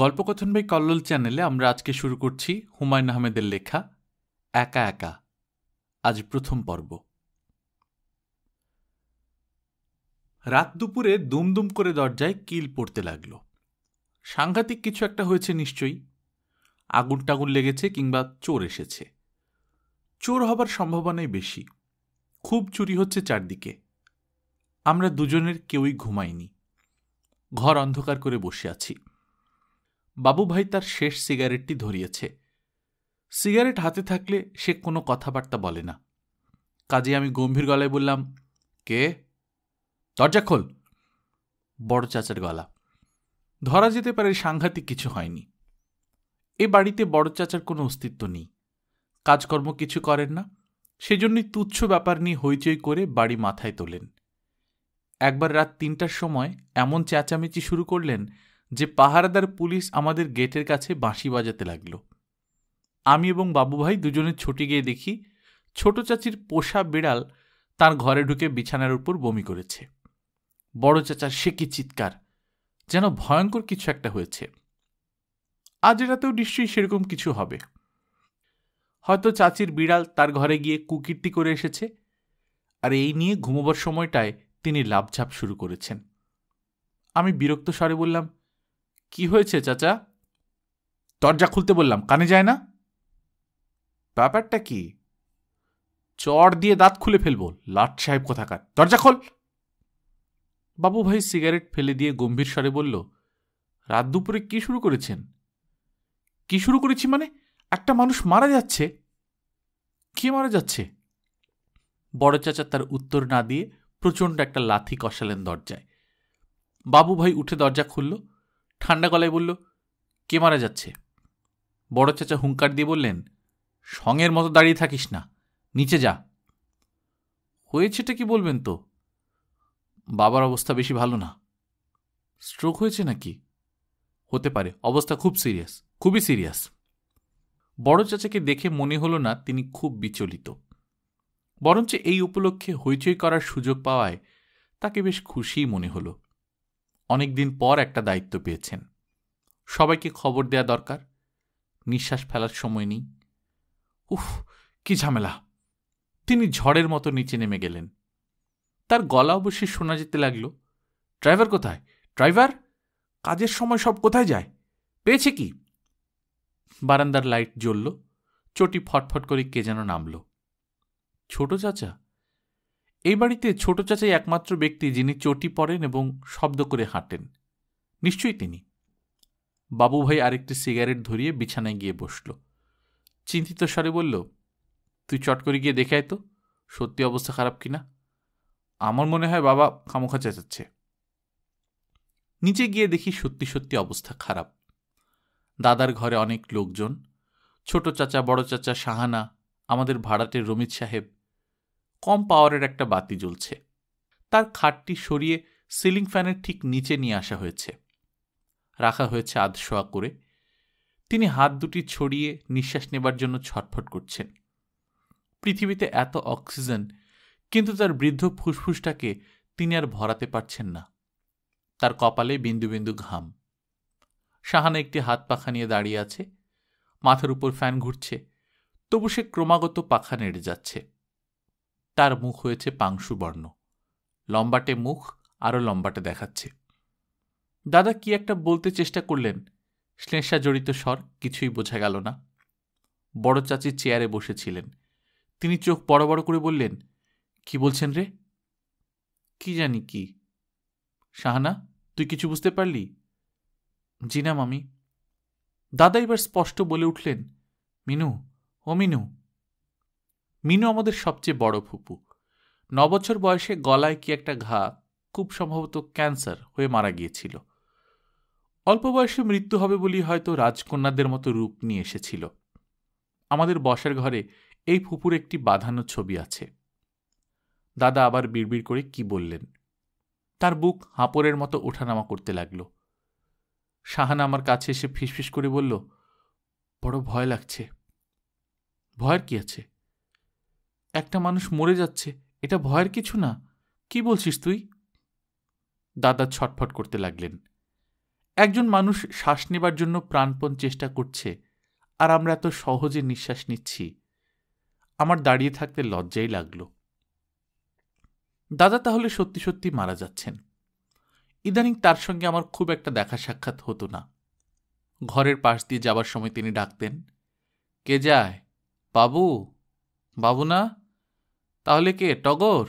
গল্পকথন by Kallol চ্যানেলে আমরা আজকে শুরু করছি হুমায়ুন আহমেদের লেখা একা একা আজ প্রথম পর্ব রাত দুপুরে দুমদুম করে দরজায় কিল পড়তে লাগল সাংঘাতিক কিছু একটা হয়েছে নিশ্চয়ই আগুন টাগুন লেগেছে কিংবা চোর এসেছে চোর হবার সম্ভাবনাই বেশি খুব চুরি হচ্ছে চারদিকে আমরা দুজনের কেউই ঘুমাইনি ঘর অন্ধকার করে বসে আছি বাবু ভাই তার শেষ সিগারেটটি ধরিয়েছে সিগারেট হাতে থাকলে সে কোনো কথাবার্তা বলে না কাজে আমি গম্ভীর গলায় বললাম কে দরজা খোল বড় চাচার গলা ধরা যেতে পারে সাংঘাতিক কিছু হয়নি এ বাড়িতে বড় চাচার কোনো অস্তিত্ব নেই কাজকর্ম কিছু করেন না সেজন্যই তুচ্ছ ব্যাপার নিয়ে হইচই করে বাড়ি মাথায় তোলেন একবার রাত তিনটার সময় এমন চেঁচামেচি শুরু করলেন যে পাহারাদার পুলিশ আমাদের গেটের কাছে বাঁশি বাজাতে লাগল আমি এবং বাবু ভাই দুজনের ছুটি গিয়ে দেখি ছোট চাচির পোষা বিড়াল তার ঘরে ঢুকে বিছানার উপর বমি করেছে বড় চাচার সে কি চিৎকার যেন ভয়ঙ্কর কিছু একটা হয়েছে আজ এটাতেও নিশ্চয়ই সেরকম কিছু হবে হয়তো চাচির বিড়াল তার ঘরে গিয়ে কুকীর্তি করে এসেছে আর এই নিয়ে ঘুমোবার সময়টায় তিনি লাভঝাপ শুরু করেছেন আমি বিরক্ত স্বরে বললাম কি হয়েছে চাচা দরজা খুলতে বললাম কানে যায় না ব্যাপারটা কি চড় দিয়ে দাঁত খুলে ফেলব লাট সাহেব কোথাকার দরজা খোল বাবু ভাই সিগারেট ফেলে দিয়ে গম্ভীর স্বরে বলল রাত দুপুরে কি শুরু করেছেন কি শুরু করেছি মানে একটা মানুষ মারা যাচ্ছে কে মারা যাচ্ছে বড় চাচা তার উত্তর না দিয়ে প্রচণ্ড একটা লাথি কষালেন দরজায় বাবু ভাই উঠে দরজা খুলল ঠান্ডা গলায় বলল কে মারা যাচ্ছে বড় চাচা হুঙ্কার দিয়ে বললেন সঙ্গের মতো দাঁড়িয়ে থাকিস না নিচে যা হয়েছেটা কি বলবেন তো বাবার অবস্থা বেশি ভালো না স্ট্রোক হয়েছে নাকি হতে পারে অবস্থা খুব সিরিয়াস খুবই সিরিয়াস বড় চাচাকে দেখে মনে হলো না তিনি খুব বিচলিত বরঞ্চ এই উপলক্ষে হইচই করার সুযোগ পাওয়ায় তাকে বেশ খুশিই মনে হলো অনেকদিন পর একটা দায়িত্ব পেয়েছেন সবাইকে খবর দেয়া দরকার নিঃশ্বাস ফেলার সময় নেই উফ কি ঝামেলা তিনি ঝড়ের মতো নিচে নেমে গেলেন তার গলা অবশ্যই শোনা যেতে লাগল ড্রাইভার কোথায় ড্রাইভার কাজের সময় সব কোথায় যায় পেয়েছে কি বারান্দার লাইট জ্বলল চটি ফটফট করে কে যেন নামল ছোট চাচা এই বাড়িতে ছোট চাচাই একমাত্র ব্যক্তি যিনি চটি পড়েন এবং শব্দ করে হাঁটেন নিশ্চয়ই তিনি বাবু ভাই আরেকটি সিগারেট ধরিয়ে বিছানায় গিয়ে বসল চিন্তিত স্বরে বলল তুই চট করে গিয়ে দেখে তো সত্যি অবস্থা খারাপ কিনা আমার মনে হয় বাবা খামোখা চেঁচাচ্ছে নিচে গিয়ে দেখি সত্যি সত্যি অবস্থা খারাপ দাদার ঘরে অনেক লোকজন ছোট চাচা বড় চাচা সাহানা আমাদের ভাড়াটে রমিত সাহেব কম পাওয়ারের একটা বাতি জ্বলছে তার খাটটি সরিয়ে সিলিং ফ্যানের ঠিক নিচে নিয়ে আসা হয়েছে রাখা হয়েছে আধশোয়া করে তিনি হাত দুটি ছড়িয়ে নিঃশ্বাস নেবার জন্য ছটফট করছেন পৃথিবীতে এত অক্সিজেন কিন্তু তার বৃদ্ধ ফুসফুসটাকে তিনি আর ভরাতে পারছেন না তার কপালে বিন্দু বিন্দু ঘাম শাহানা একটি হাত পাখা নিয়ে দাঁড়িয়ে আছে মাথার উপর ফ্যান ঘুরছে তবু সে ক্রমাগত পাখা নেড়ে যাচ্ছে তার মুখ হয়েছে পাংশুবর্ণ লম্বাটে মুখ আরও লম্বাটে দেখাচ্ছে দাদা কি একটা বলতে চেষ্টা করলেন শ্লেষা জড়িত স্বর কিছুই বোঝা গেল না বড় চাচি চেয়ারে বসেছিলেন তিনি চোখ বড় বড় করে বললেন কি বলছেন রে কি জানি কি শাহানা তুই কিছু বুঝতে পারলি জিনা মামি দাদা এবার স্পষ্ট বলে উঠলেন মিনু ও মিনু মিনু আমাদের সবচেয়ে বড় ফুপু নবছর বয়সে গলায় কি একটা ঘা খুব সম্ভবত ক্যান্সার হয়ে মারা গিয়েছিল অল্প বয়সে মৃত্যু হবে বলেই হয়তো রাজকন্যাদের মতো রূপ নিয়ে এসেছিল আমাদের বসার ঘরে এই ফুপুর একটি বাঁধানো ছবি আছে দাদা আবার বিড়বিড় করে কি বললেন তার বুক হাঁপড়ের মতো ওঠানামা করতে লাগল শাহানা আমার কাছে এসে ফিসফিস করে বলল বড় ভয় লাগছে ভয়ের কি আছে একটা মানুষ মরে যাচ্ছে এটা ভয়ের কিছু না কি বলছিস তুই দাদা ছটফট করতে লাগলেন একজন মানুষ শ্বাস নেবার জন্য প্রাণপণ চেষ্টা করছে আর আমরা এত সহজে নিঃশ্বাস নিচ্ছি আমার দাঁড়িয়ে থাকতে লজ্জাই লাগল দাদা তাহলে সত্যি সত্যি মারা যাচ্ছেন ইদানিং তার সঙ্গে আমার খুব একটা দেখা সাক্ষাৎ হতো না ঘরের পাশ দিয়ে যাবার সময় তিনি ডাকতেন কে যায় বাবু বাবু না তাহলে কে টগর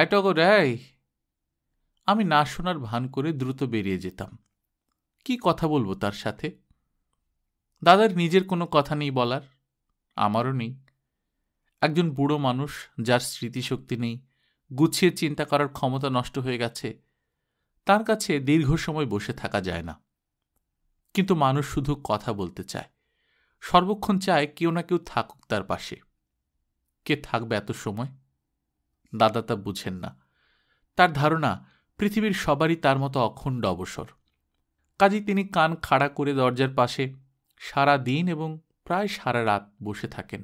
এ টগর এই আমি না শোনার ভান করে দ্রুত বেরিয়ে যেতাম কি কথা বলবো তার সাথে দাদার নিজের কোনো কথা নেই বলার আমারও নেই একজন বুড়ো মানুষ যার স্মৃতিশক্তি নেই গুছিয়ে চিন্তা করার ক্ষমতা নষ্ট হয়ে গেছে তার কাছে দীর্ঘ সময় বসে থাকা যায় না কিন্তু মানুষ শুধু কথা বলতে চায় সর্বক্ষণ চায় কেউ না কেউ থাকুক তার পাশে কে থাকবে এত সময় দাদা তা বুঝেন না তার ধারণা পৃথিবীর সবারই তার মতো অখণ্ড অবসর কাজেই তিনি কান খাড়া করে দরজার পাশে সারা দিন এবং প্রায় সারা রাত বসে থাকেন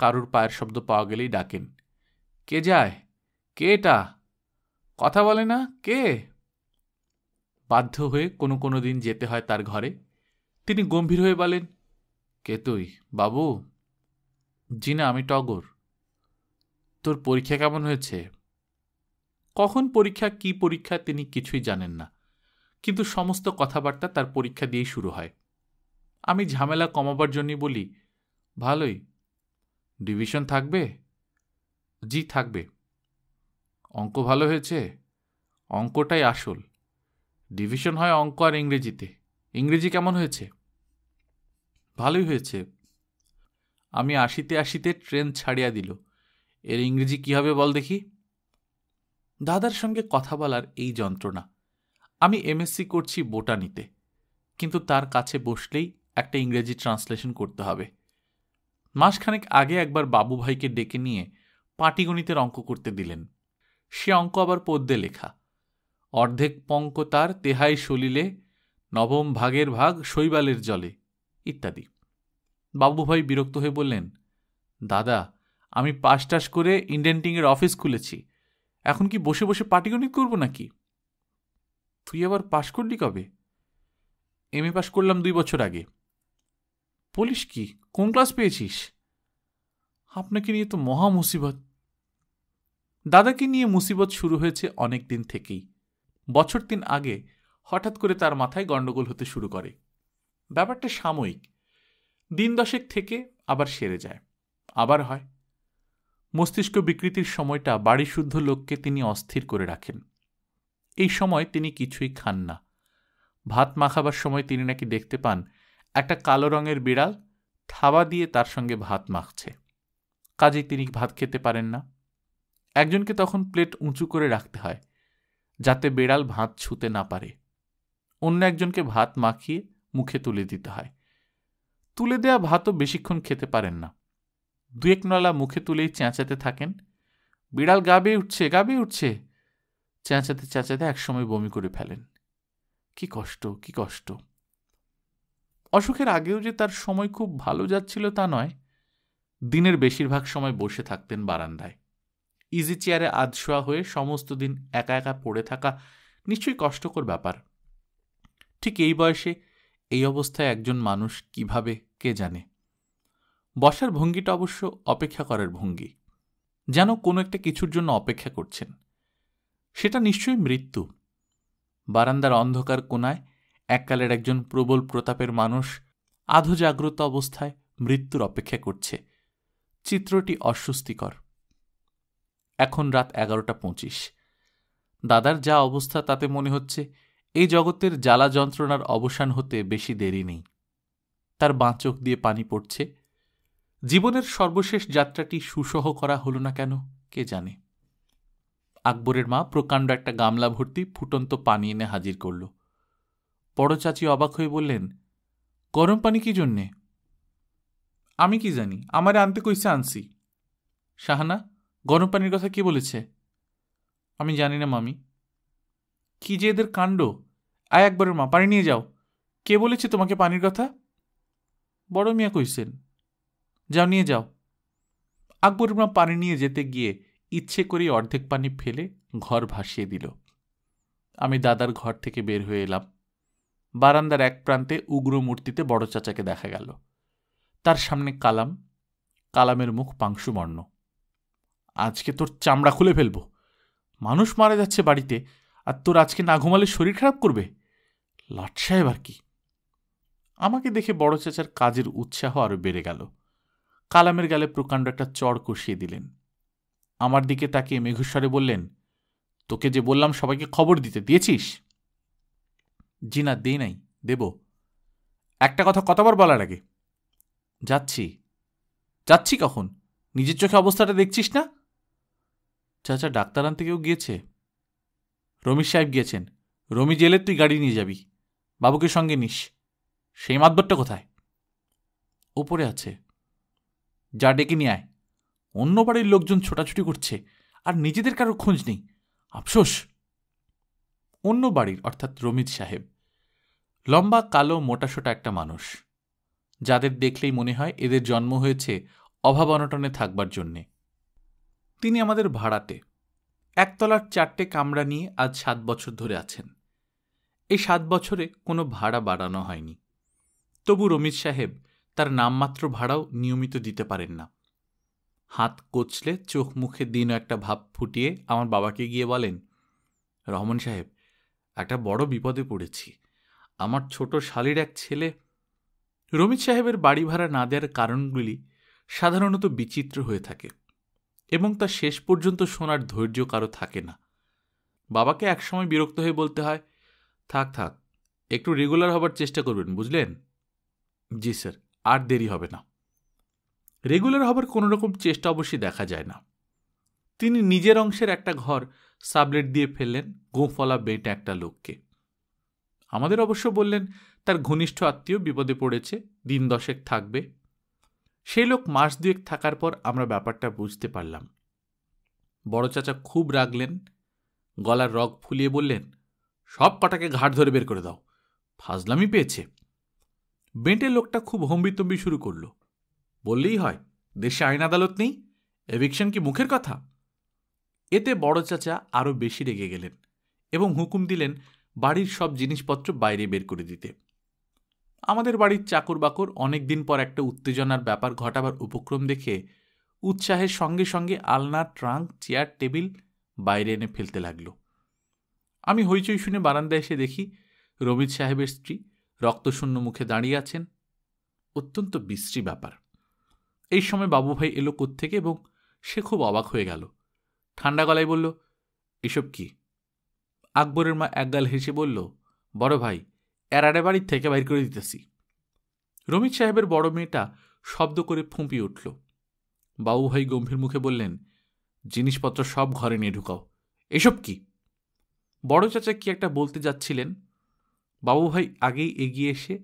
কারুর পায়ের শব্দ পাওয়া গেলেই ডাকেন কে যায় কে এটা কথা বলে না কে বাধ্য হয়ে কোনো কোনো দিন যেতে হয় তার ঘরে তিনি গম্ভীর হয়ে বলেন কে তুই বাবু জি না আমি টগর তোর পরীক্ষা কেমন হয়েছে কখন পরীক্ষা কি পরীক্ষা তিনি কিছুই জানেন না কিন্তু সমস্ত কথাবার্তা তার পরীক্ষা দিয়েই শুরু হয় আমি ঝামেলা কমাবার জন্যই বলি ভালোই ডিভিশন থাকবে জি থাকবে অঙ্ক ভালো হয়েছে অঙ্কটাই আসল ডিভিশন হয় অঙ্ক আর ইংরেজিতে ইংরেজি কেমন হয়েছে ভালোই হয়েছে আমি আসিতে আসিতে ট্রেন ছাড়িয়া দিল এর ইংরেজি কী হবে বল দেখি দাদার সঙ্গে কথা বলার এই যন্ত্রণা আমি এমএসসি করছি বোটানিতে কিন্তু তার কাছে বসলেই একটা ইংরেজি ট্রান্সলেশন করতে হবে মাসখানেক আগে একবার বাবু ভাইকে ডেকে নিয়ে পাটিগণিতের অঙ্ক করতে দিলেন সে অঙ্ক আবার পদ্যে লেখা অর্ধেক পঙ্ক তার তেহাই সলিলে নবম ভাগের ভাগ শৈবালের জলে ইত্যাদি বাবুভাই বিরক্ত হয়ে বললেন দাদা আমি পাশ টাস করে ইন্ডেন্টিংয়ের অফিস খুলেছি এখন কি বসে বসে পাটিগণিত করবো নাকি তুই আবার পাশ করলি কবে এম এ পাশ করলাম দুই বছর আগে বলিস কি কোন ক্লাস পেয়েছিস আপনাকে নিয়ে তো মহা মুসিবত দাদাকে নিয়ে মুসিবত শুরু হয়েছে অনেক দিন থেকেই বছর তিন আগে হঠাৎ করে তার মাথায় গণ্ডগোল হতে শুরু করে ব্যাপারটা সাময়িক দিন দশেক থেকে আবার সেরে যায় আবার হয় মস্তিষ্ক বিকৃতির সময়টা বাড়িশুদ্ধ লোককে তিনি অস্থির করে রাখেন এই সময় তিনি কিছুই খান না ভাত মাখাবার সময় তিনি নাকি দেখতে পান একটা কালো রঙের বিড়াল থাবা দিয়ে তার সঙ্গে ভাত মাখছে কাজেই তিনি ভাত খেতে পারেন না একজনকে তখন প্লেট উঁচু করে রাখতে হয় যাতে বেড়াল ভাত ছুতে না পারে অন্য একজনকে ভাত মাখিয়ে মুখে তুলে দিতে হয় তুলে দেয়া ভাতও বেশিক্ষণ খেতে পারেন না দু এক নলা মুখে তুলেই চেঁচাতে থাকেন বিড়াল গা বেয়ে উঠছে গা বেয়ে উঠছে চেঁচাতে চেঁচাতে একসময় বমি করে ফেলেন কি কষ্ট কি কষ্ট অসুখের আগেও যে তার সময় খুব ভালো যাচ্ছিল তা নয় দিনের বেশিরভাগ সময় বসে থাকতেন বারান্দায় ইজি চেয়ারে আধশোয়া হয়ে সমস্ত দিন একা একা পড়ে থাকা নিশ্চয়ই কষ্টকর ব্যাপার ঠিক এই বয়সে এই অবস্থায় একজন মানুষ কিভাবে কে জানে বসার ভঙ্গিটা অবশ্য অপেক্ষা করার ভঙ্গি যেন কোনো একটা কিছুর জন্য অপেক্ষা করছেন সেটা নিশ্চয়ই মৃত্যু বারান্দার অন্ধকার কোনায় এককালের একজন প্রবল প্রতাপের মানুষ আধজাগ্রত অবস্থায় মৃত্যুর অপেক্ষা করছে চিত্রটি অস্বস্তিকর এখন রাত এগারোটা পঁচিশ দাদার যা অবস্থা তাতে মনে হচ্ছে এই জগতের জ্বালা যন্ত্রণার অবসান হতে বেশি দেরি নেই তার বাঁচক দিয়ে পানি পড়ছে জীবনের সর্বশেষ যাত্রাটি সুসহ করা হলো না কেন কে জানে আকবরের মা প্রকাণ্ড একটা গামলা ভর্তি ফুটন্ত পানি এনে হাজির করল বড় চাচি অবাক হয়ে বললেন গরম পানি কি জন্যে আমি কি জানি আমারে আনতে কইছে আনছি শাহানা গরম পানির কথা কে বলেছে আমি জানি না মামি কি যে এদের কাণ্ড আয় একবারের মা পানি নিয়ে যাও কে বলেছে তোমাকে পানির কথা বড় মিয়া কইছেন যাও নিয়ে যাও আকবর মা পানি নিয়ে যেতে গিয়ে ইচ্ছে করেই অর্ধেক পানি ফেলে ঘর ভাসিয়ে দিল আমি দাদার ঘর থেকে বের হয়ে এলাম বারান্দার এক প্রান্তে উগ্র মূর্তিতে বড় চাচাকে দেখা গেল তার সামনে কালাম কালামের মুখ পাংশুবর্ণ আজকে তোর চামড়া খুলে ফেলব মানুষ মারা যাচ্ছে বাড়িতে আর তোর আজকে না ঘুমালে শরীর খারাপ করবে লাট সাহেব আর কি আমাকে দেখে বড় চাচার কাজের উৎসাহ আরও বেড়ে গেল কালামের গালে প্রকাণ্ড একটা চড় কষিয়ে দিলেন আমার দিকে তাকে মেঘস্বরে বললেন তোকে যে বললাম সবাইকে খবর দিতে দিয়েছিস জি না দেই নাই দেব একটা কথা কতবার বলার আগে যাচ্ছি যাচ্ছি কখন নিজের চোখে অবস্থাটা দেখছিস না চাচা ডাক্তার আনতে কেউ গিয়েছে রমি সাহেব গিয়েছেন রমি জেলে তুই গাড়ি নিয়ে যাবি বাবুকে সঙ্গে নিস সেই মাতবরটা কোথায় ওপরে আছে যা ডেকে নিয়ে আয় অন্য বাড়ির লোকজন ছোটাছুটি করছে আর নিজেদের কারো খোঁজ নেই আফসোস অন্য বাড়ির অর্থাৎ রমিত সাহেব লম্বা কালো মোটাসোটা একটা মানুষ যাদের দেখলেই মনে হয় এদের জন্ম হয়েছে অভাব অনটনে থাকবার জন্যে তিনি আমাদের ভাড়াতে একতলার চারটে কামরা নিয়ে আজ সাত বছর ধরে আছেন এই সাত বছরে কোনো ভাড়া বাড়ানো হয়নি তবু রমিত সাহেব তার নামমাত্র ভাড়াও নিয়মিত দিতে পারেন না হাত কচলে চোখ মুখে দিনও একটা ভাব ফুটিয়ে আমার বাবাকে গিয়ে বলেন রহমান সাহেব একটা বড় বিপদে পড়েছি আমার ছোট শালির এক ছেলে রমিত সাহেবের বাড়ি ভাড়া না দেওয়ার কারণগুলি সাধারণত বিচিত্র হয়ে থাকে এবং তা শেষ পর্যন্ত শোনার ধৈর্য কারো থাকে না বাবাকে একসময় বিরক্ত হয়ে বলতে হয় থাক থাক একটু রেগুলার হবার চেষ্টা করবেন বুঝলেন জি স্যার আর দেরি হবে না রেগুলার হবার কোনো রকম চেষ্টা অবশ্যই দেখা যায় না তিনি নিজের অংশের একটা ঘর সাবলেট দিয়ে ফেললেন গোফলা বেট একটা লোককে আমাদের অবশ্য বললেন তার ঘনিষ্ঠ আত্মীয় বিপদে পড়েছে দিন দশেক থাকবে সেই লোক মাস দুয়েক থাকার পর আমরা ব্যাপারটা বুঝতে পারলাম বড় চাচা খুব রাগলেন গলার রগ ফুলিয়ে বললেন সব কটাকে ঘাট ধরে বের করে দাও ফাজলামি পেয়েছে বেঁটে লোকটা খুব হম্বিতম্বি শুরু করল বললেই হয় দেশে আইন আদালত নেই এভিকশন কি মুখের কথা এতে বড় চাচা আরও বেশি রেগে গেলেন এবং হুকুম দিলেন বাড়ির সব জিনিসপত্র বাইরে বের করে দিতে আমাদের বাড়ির চাকর বাকর অনেক দিন পর একটা উত্তেজনার ব্যাপার ঘটাবার উপক্রম দেখে উৎসাহের সঙ্গে সঙ্গে আলনা ট্রাঙ্ক চেয়ার টেবিল বাইরে এনে ফেলতে লাগল আমি হইচই শুনে বারান্দায় এসে দেখি রমিত সাহেবের স্ত্রী রক্তশূন্য মুখে দাঁড়িয়ে আছেন অত্যন্ত বিশ্রী ব্যাপার এই সময় বাবু ভাই এলো থেকে এবং সে খুব অবাক হয়ে গেল ঠান্ডা গলায় বলল এসব কি আকবরের মা একগাল হেসে বলল বড় ভাই এরাডে বাড়ির থেকে বাইর করে দিতেছি রমিত সাহেবের বড় মেয়েটা শব্দ করে ফুঁপিয়ে উঠল বাবু ভাই গম্ভীর মুখে বললেন জিনিসপত্র সব ঘরে নিয়ে ঢুকাও এসব কি বড় চাচা কি একটা বলতে যাচ্ছিলেন বাবুভাই আগেই এগিয়ে এসে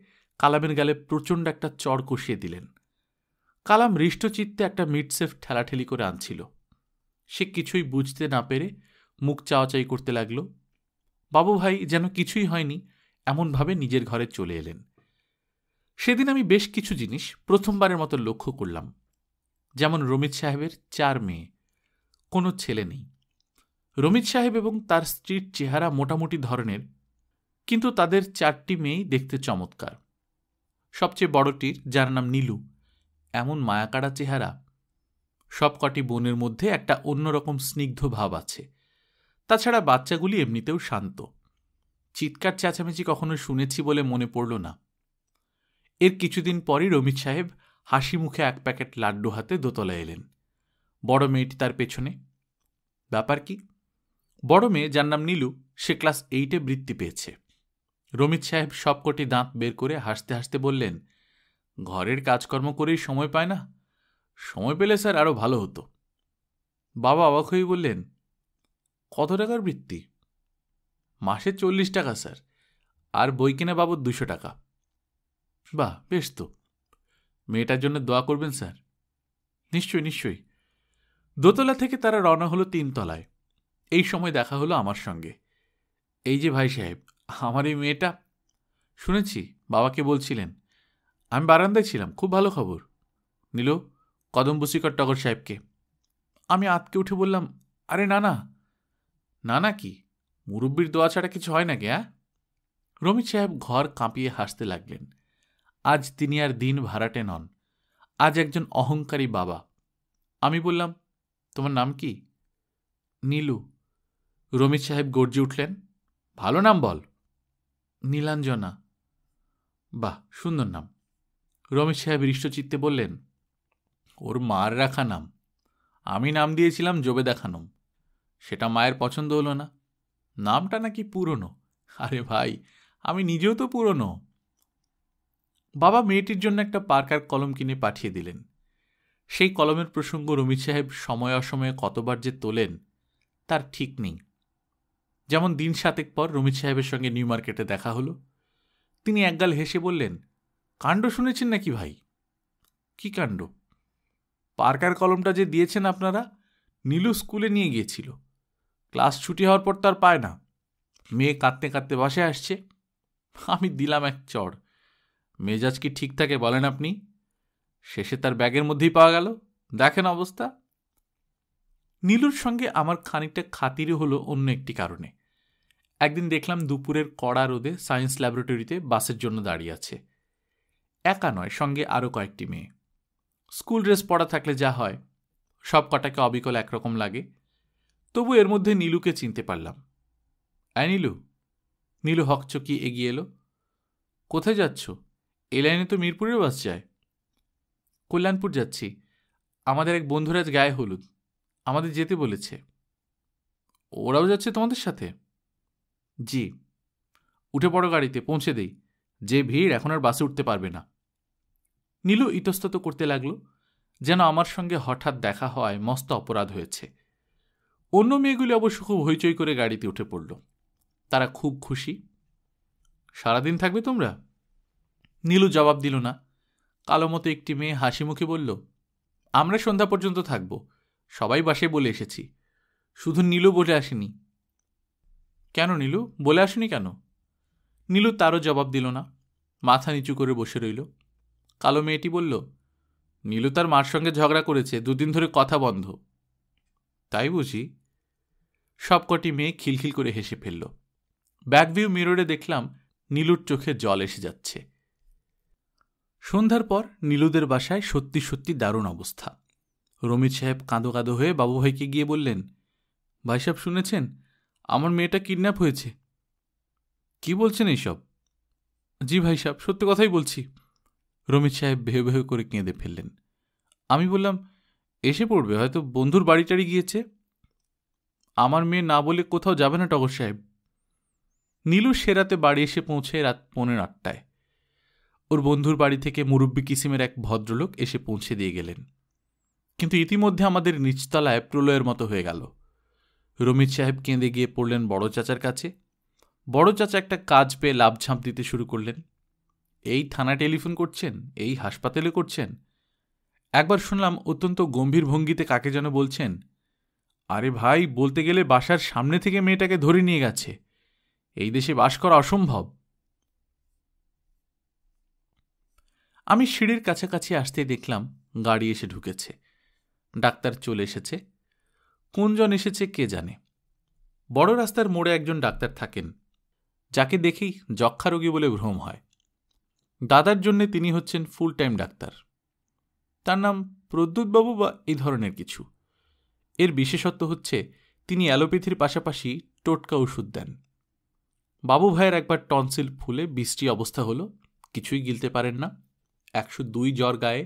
কালামের গালে প্রচণ্ড একটা চর কষিয়ে দিলেন কালাম হৃষ্টচিত্তে একটা মিডসেফ ঠেলাঠেলি করে আনছিল সে কিছুই বুঝতে না পেরে মুখ চাওয়াচাই করতে লাগল বাবুভাই যেন কিছুই হয়নি এমনভাবে নিজের ঘরে চলে এলেন সেদিন আমি বেশ কিছু জিনিস প্রথমবারের মতো লক্ষ্য করলাম যেমন রমিত সাহেবের চার মেয়ে কোনো ছেলে নেই রমিত সাহেব এবং তার স্ত্রীর চেহারা মোটামুটি ধরনের কিন্তু তাদের চারটি মেয়েই দেখতে চমৎকার সবচেয়ে বড়টির যার নাম নীলু এমন মায়াকাড়া চেহারা সবকটি বোনের মধ্যে একটা অন্যরকম স্নিগ্ধ ভাব আছে তাছাড়া বাচ্চাগুলি এমনিতেও শান্ত চিৎকার চেঁচামেচি কখনো শুনেছি বলে মনে পড়ল না এর কিছুদিন পরই রমিত সাহেব হাসি মুখে এক প্যাকেট লাড্ডু হাতে দোতলা এলেন বড় মেয়েটি তার পেছনে ব্যাপার কি বড় মেয়ে যার নাম নীলু সে ক্লাস এইটে বৃত্তি পেয়েছে রমিত সাহেব সবকটি দাঁত বের করে হাসতে হাসতে বললেন ঘরের কাজকর্ম করেই সময় পায় না সময় পেলে স্যার আরও ভালো হতো বাবা অবাক হয়ে বললেন কত টাকার বৃত্তি মাসে চল্লিশ টাকা স্যার আর বই কেনা বাবদ দুশো টাকা বাহ বেশ তো মেয়েটার জন্য দোয়া করবেন স্যার নিশ্চয় নিশ্চয়ই দোতলা থেকে তারা রওনা হলো তিনতলায় এই সময় দেখা হলো আমার সঙ্গে এই যে ভাই সাহেব আমার এই মেয়েটা শুনেছি বাবাকে বলছিলেন আমি বারান্দায় ছিলাম খুব ভালো খবর নিল কদম বসিকর টগর সাহেবকে আমি আতকে উঠে বললাম আরে না না না না কি মুরব্বীর দোয়া ছাড়া কিছু হয় না গ্যা রমিত সাহেব ঘর কাঁপিয়ে হাসতে লাগলেন আজ তিনি আর দিন ভাড়াটে নন আজ একজন অহংকারী বাবা আমি বললাম তোমার নাম কি নীলু রমিত সাহেব গর্জে উঠলেন ভালো নাম বল নীলাঞ্জনা বাহ সুন্দর নাম রমেশ সাহেব হৃষ্টচিত্তে বললেন ওর মার রাখা নাম আমি নাম দিয়েছিলাম জবে দেখানম সেটা মায়ের পছন্দ হলো না নামটা নাকি পুরনো আরে ভাই আমি নিজেও তো পুরনো বাবা মেয়েটির জন্য একটা পার্কার কলম কিনে পাঠিয়ে দিলেন সেই কলমের প্রসঙ্গ রমিত সাহেব সময় অসময়ে কতবার যে তোলেন তার ঠিক নেই যেমন দিন সাতেক পর রমিত সাহেবের সঙ্গে নিউ মার্কেটে দেখা হলো তিনি একগাল হেসে বললেন কাণ্ড শুনেছেন নাকি ভাই কি কাণ্ড পার্কার কলমটা যে দিয়েছেন আপনারা নীলু স্কুলে নিয়ে গিয়েছিল ক্লাস ছুটি হওয়ার পর তার পায় না মেয়ে কাঁদতে কাঁদতে বাসে আসছে আমি দিলাম এক চড় মেজাজ কি ঠিক থাকে বলেন আপনি শেষে তার ব্যাগের মধ্যেই পাওয়া গেল দেখেন অবস্থা নীলুর সঙ্গে আমার খানিকটা খাতিরে হলো অন্য একটি কারণে একদিন দেখলাম দুপুরের কড়া রোদে সায়েন্স ল্যাবরেটরিতে বাসের জন্য দাঁড়িয়ে আছে একা নয় সঙ্গে আরও কয়েকটি মেয়ে স্কুল ড্রেস পড়া থাকলে যা হয় সব কটাকে অবিকল একরকম লাগে তবু এর মধ্যে নীলুকে চিনতে পারলাম অ্যা নীলু নীলু হকচকি এগিয়ে এলো কোথায় যাচ্ছ এ লাইনে তো মিরপুরের বাস যায় কল্যাণপুর যাচ্ছি আমাদের এক বন্ধুরাজ গায়ে হলুদ আমাদের যেতে বলেছে ওরাও যাচ্ছে তোমাদের সাথে জি উঠে পড়ো গাড়িতে পৌঁছে দেই যে ভিড় এখন আর বাসে উঠতে পারবে না নীলু ইতস্তত করতে লাগল যেন আমার সঙ্গে হঠাৎ দেখা হওয়ায় মস্ত অপরাধ হয়েছে অন্য মেয়েগুলি অবশ্য খুব হইচই করে গাড়িতে উঠে পড়ল তারা খুব খুশি সারাদিন থাকবে তোমরা নীলু জবাব দিল না কালো মতো একটি মেয়ে হাসি মুখে বলল আমরা সন্ধ্যা পর্যন্ত থাকব সবাই বাসে বলে এসেছি শুধু নীলু বলে আসেনি কেন নীলু বলে আসনি কেন নীলু তারও জবাব দিল না মাথা নিচু করে বসে রইল কালো মেয়েটি বলল নীলু তার মার সঙ্গে ঝগড়া করেছে দুদিন ধরে কথা বন্ধ তাই বুঝি সবকটি মেয়ে খিলখিল করে হেসে ফেলল ব্যাকভিউ মিররে দেখলাম নীলুর চোখে জল এসে যাচ্ছে সন্ধ্যার পর নীলুদের বাসায় সত্যি সত্যি দারুণ অবস্থা রমিত সাহেব কাঁদো কাঁদো হয়ে বাবুভাইকে গিয়ে বললেন ভাই সাহেব শুনেছেন আমার মেয়েটা কিডন্যাপ হয়েছে কি বলছেন এইসব জি ভাই সাহেব সত্য কথাই বলছি রমিত সাহেব ভেউ ভেউ করে কেঁদে ফেললেন আমি বললাম এসে পড়বে হয়তো বন্ধুর বাড়ি টাড়ি গিয়েছে আমার মেয়ে না বলে কোথাও যাবে না টগর সাহেব নীলু সেরাতে বাড়ি এসে পৌঁছে রাত পৌনে আটটায় ওর বন্ধুর বাড়ি থেকে মুরব্বী কিসিমের এক ভদ্রলোক এসে পৌঁছে দিয়ে গেলেন কিন্তু ইতিমধ্যে আমাদের নিচতলায় প্রলয়ের মতো হয়ে গেল রমিত সাহেব কেঁদে গিয়ে পড়লেন বড় চাচার কাছে বড় চাচা একটা কাজ পেয়ে লাভঝাঁপ দিতে শুরু করলেন এই থানা টেলিফোন করছেন এই হাসপাতালে করছেন একবার শুনলাম অত্যন্ত গম্ভীর ভঙ্গিতে কাকে যেন বলছেন আরে ভাই বলতে গেলে বাসার সামনে থেকে মেয়েটাকে ধরে নিয়ে গেছে এই দেশে বাস করা অসম্ভব আমি সিঁড়ির কাছাকাছি আসতে দেখলাম গাড়ি এসে ঢুকেছে ডাক্তার চলে এসেছে কোনজন এসেছে কে জানে বড় রাস্তার মোড়ে একজন ডাক্তার থাকেন যাকে দেখেই যক্ষা রোগী বলে ভ্রম হয় দাদার জন্যে তিনি হচ্ছেন ফুল টাইম ডাক্তার তার নাম প্রদ্যুৎবাবু বা এই ধরনের কিছু এর বিশেষত্ব হচ্ছে তিনি অ্যালোপ্যাথির পাশাপাশি টোটকা ওষুধ দেন বাবু ভাইয়ের একবার টনসিল ফুলে বৃষ্টি অবস্থা হলো কিছুই গিলতে পারেন না একশো দুই জ্বর গায়ে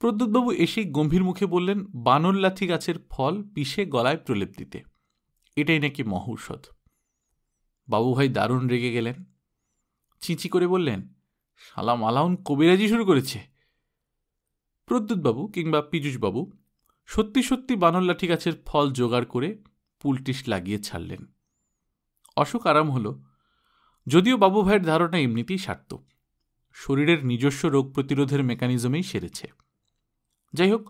প্রদ্যুৎবাবু এসেই গম্ভীর মুখে বললেন বানর লাথি গাছের ফল পিষে গলায় প্রলেপ দিতে এটাই নাকি মহৌষধ বাবুভাই দারুণ রেগে গেলেন চিঁচি করে বললেন সালাম আলাউন কবিরাজি শুরু করেছে প্রদ্যুৎবাবু কিংবা পীযুষবাবু সত্যি সত্যি বানর লাঠি গাছের ফল জোগাড় করে পুলটিস লাগিয়ে ছাড়লেন অসুখ আরাম হল যদিও বাবু ভাইয়ের ধারণা এমনিতেই সার্থক শরীরের নিজস্ব রোগ প্রতিরোধের মেকানিজমেই সেরেছে যাই হোক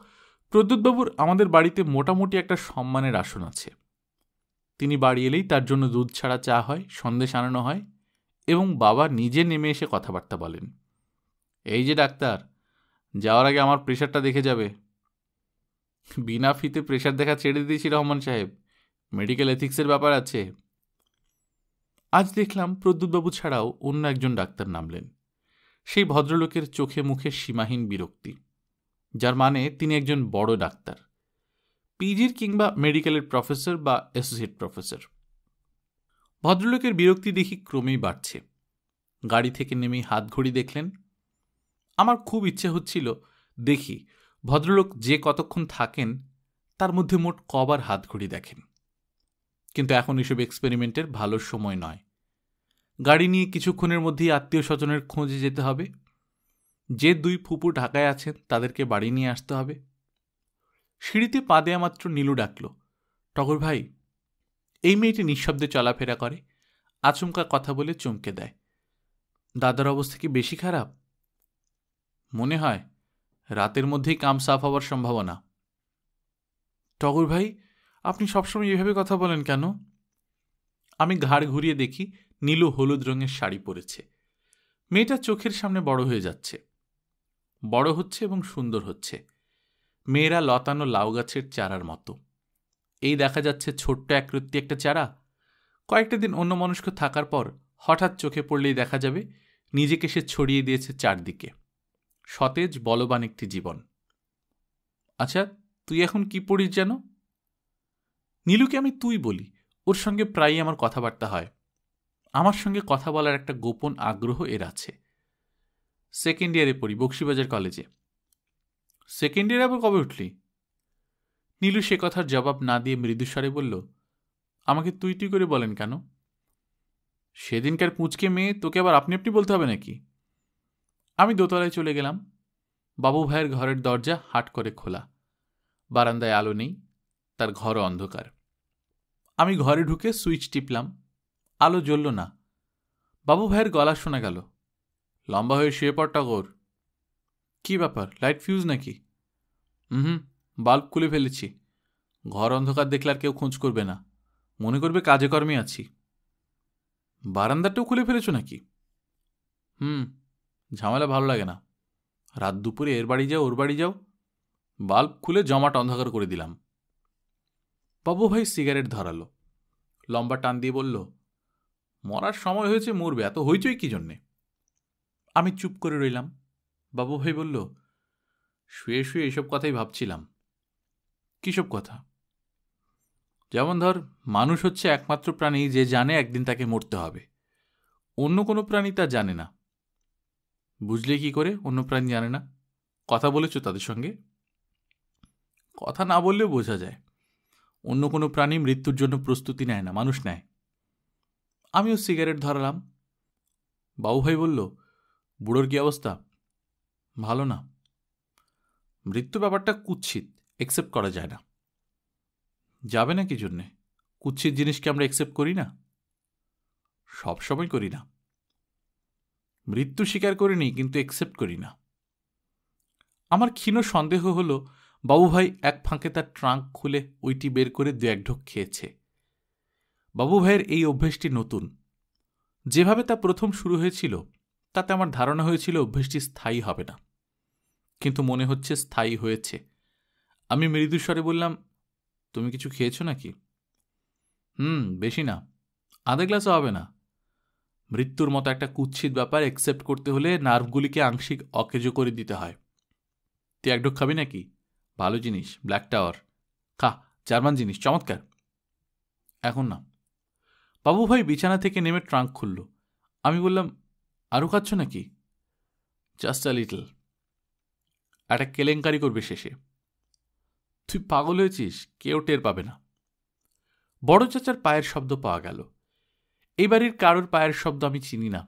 প্রদ্যুৎবাবুর আমাদের বাড়িতে মোটামুটি একটা সম্মানের আসন আছে তিনি বাড়ি এলেই তার জন্য দুধ ছাড়া চা হয় সন্দেশ আনানো হয় এবং বাবা নিজে নেমে এসে কথাবার্তা বলেন এই যে ডাক্তার যাওয়ার আগে আমার প্রেশারটা দেখে যাবে বিনা ফিতে প্রেশার দেখা ছেড়ে দিয়েছি রহমান সাহেব মেডিকেল এথিক্সের ব্যাপার আছে আজ দেখলাম প্রদ্যুৎবাবু ছাড়াও অন্য একজন ডাক্তার নামলেন সেই ভদ্রলোকের চোখে মুখে সীমাহীন বিরক্তি যার মানে তিনি একজন বড় ডাক্তার পিজির কিংবা মেডিকেলের প্রফেসর বা অ্যাসোসিয়েট প্রফেসর ভদ্রলোকের বিরক্তি দেখি ক্রমেই বাড়ছে গাড়ি থেকে নেমেই হাত ঘড়ি দেখলেন আমার খুব ইচ্ছে হচ্ছিল দেখি ভদ্রলোক যে কতক্ষণ থাকেন তার মধ্যে মোট কবার হাত ঘড়ি দেখেন কিন্তু এখন এসব এক্সপেরিমেন্টের ভালো সময় নয় গাড়ি নিয়ে কিছুক্ষণের মধ্যেই আত্মীয় স্বজনের খোঁজে যেতে হবে যে দুই ফুপু ঢাকায় আছেন তাদেরকে বাড়ি নিয়ে আসতে হবে সিঁড়িতে পা দেয়া মাত্র নীলু ডাকল টগর ভাই এই মেয়েটি নিঃশব্দে চলাফেরা করে আচমকা কথা বলে চমকে দেয় দাদার অবস্থা কি বেশি খারাপ মনে হয় রাতের মধ্যেই কাম সাফ হওয়ার সম্ভাবনা টগর ভাই আপনি সবসময় এভাবে কথা বলেন কেন আমি ঘাড় ঘুরিয়ে দেখি নীলু হলুদ রঙের শাড়ি পরেছে মেয়েটা চোখের সামনে বড় হয়ে যাচ্ছে বড় হচ্ছে এবং সুন্দর হচ্ছে মেয়েরা লতানো লাউ গাছের চারার মতো এই দেখা যাচ্ছে ছোট্ট একরত্তি একটা চারা কয়েকটা দিন অন্য মানুষকে থাকার পর হঠাৎ চোখে পড়লেই দেখা যাবে নিজেকে সে ছড়িয়ে দিয়েছে চারদিকে সতেজ বলবান একটি জীবন আচ্ছা তুই এখন কি পড়িস যেন নীলুকে আমি তুই বলি ওর সঙ্গে প্রায়ই আমার কথাবার্তা হয় আমার সঙ্গে কথা বলার একটা গোপন আগ্রহ এর আছে সেকেন্ড ইয়ারে পড়ি বক্সিবাজার কলেজে সেকেন্ড ইয়ারে আবার কবে উঠলি নীলু সে কথার জবাব না দিয়ে মৃদুস্বরে বলল আমাকে তুই তুই করে বলেন কেন সেদিনকার পুঁচকে মেয়ে তোকে আবার আপনি আপনি বলতে হবে নাকি আমি দোতলায় চলে গেলাম বাবু ভাইয়ের ঘরের দরজা হাট করে খোলা বারান্দায় আলো নেই তার ঘর অন্ধকার আমি ঘরে ঢুকে সুইচ টিপলাম আলো জ্বলল না বাবু ভাইয়ের গলা শোনা গেল লম্বা হয়ে শুয়ে পড় টগর কী ব্যাপার লাইট ফিউজ নাকি হুম বাল্ব খুলে ফেলেছি ঘর অন্ধকার দেখলে আর কেউ খোঁজ করবে না মনে করবে কাজে কর্মে আছি বারান্দাটাও খুলে ফেলেছো নাকি হুম ঝামেলা ভালো লাগে না রাত দুপুরে এর বাড়ি যাও ওর বাড়ি যাও বাল্ব খুলে জমাট অন্ধকার করে দিলাম বাবু ভাই সিগারেট ধরালো লম্বা টান দিয়ে বলল মরার সময় হয়েছে মরবে এত হইচই কি জন্যে আমি চুপ করে রইলাম বাবু ভাই বলল শুয়ে শুয়ে এসব কথাই ভাবছিলাম কিসব কথা যেমন ধর মানুষ হচ্ছে একমাত্র প্রাণী যে জানে একদিন তাকে মরতে হবে অন্য কোনো প্রাণী তা জানে না বুঝলে কি করে অন্য প্রাণী জানে না কথা বলেছ তাদের সঙ্গে কথা না বললেও বোঝা যায় অন্য কোনো প্রাণী মৃত্যুর জন্য প্রস্তুতি নেয় না মানুষ নেয় আমিও সিগারেট ধরালাম বাবুভাই বলল বুড়োর কি অবস্থা ভালো না মৃত্যু ব্যাপারটা কুচ্ছিত অ্যাকসেপ্ট করা যায় না যাবে না কি জন্যে কুচ্ছিত জিনিসকে আমরা অ্যাকসেপ্ট করি না সবসময় করি না মৃত্যু স্বীকার করিনি কিন্তু অ্যাকসেপ্ট করি না আমার ক্ষীণ সন্দেহ হলো বাবুভাই এক ফাঁকে তার ট্রাঙ্ক খুলে ওইটি বের করে দু এক ঢোক খেয়েছে বাবুভাইয়ের এই অভ্যেসটি নতুন যেভাবে তা প্রথম শুরু হয়েছিল তাতে আমার ধারণা হয়েছিল অভ্যেসটি স্থায়ী হবে না কিন্তু মনে হচ্ছে স্থায়ী হয়েছে আমি মৃদুস্বরে বললাম তুমি কিছু খেয়েছো নাকি হুম বেশি না আধা গ্লাসও হবে না মৃত্যুর মতো একটা কুৎসিত ব্যাপার অ্যাকসেপ্ট করতে হলে নার্ভগুলিকে আংশিক অকেজো করে দিতে হয় তুই একডোক খাবি নাকি ভালো জিনিস ব্ল্যাক টাওয়ার খা জার্মান জিনিস চমৎকার এখন না বাবু ভাই বিছানা থেকে নেমে ট্রাঙ্ক খুলল আমি বললাম আরও খাচ্ছ নাকি জাস্ট আ লিটল একটা কেলেঙ্কারি করবে শেষে তুই পাগল হয়েছিস কেউ টের পাবে না বড় চাচার পায়ের শব্দ পাওয়া গেল এই বাড়ির কারোর পায়ের শব্দ আমি চিনি না